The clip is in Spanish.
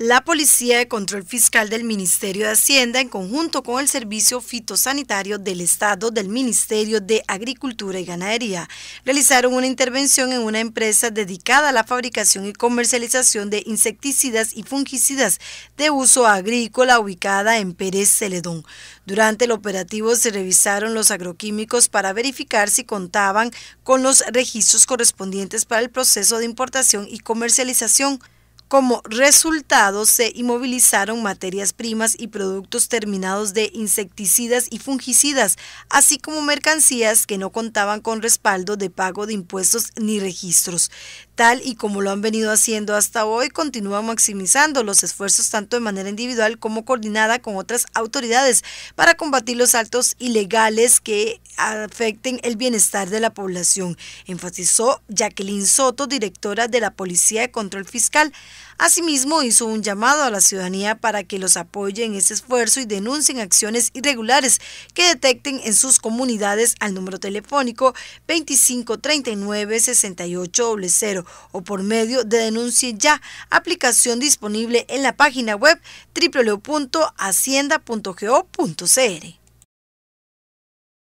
La Policía de Control Fiscal del Ministerio de Hacienda, en conjunto con el Servicio Fitosanitario del Estado del Ministerio de Agricultura y Ganadería, realizaron una intervención en una empresa dedicada a la fabricación y comercialización de insecticidas y fungicidas de uso agrícola ubicada en Pérez Celedón. Durante el operativo se revisaron los agroquímicos para verificar si contaban con los registros correspondientes para el proceso de importación y comercialización. Como resultado, se inmovilizaron materias primas y productos terminados de insecticidas y fungicidas, así como mercancías que no contaban con respaldo de pago de impuestos ni registros. Tal y como lo han venido haciendo hasta hoy, continúa maximizando los esfuerzos tanto de manera individual como coordinada con otras autoridades para combatir los actos ilegales que afecten el bienestar de la población, enfatizó Jacqueline Soto, directora de la Policía de Control Fiscal. Asimismo, hizo un llamado a la ciudadanía para que los apoye en ese esfuerzo y denuncien acciones irregulares que detecten en sus comunidades al número telefónico 2539-6800 o por medio de Denuncie Ya, aplicación disponible en la página web www.hacienda.go.cr.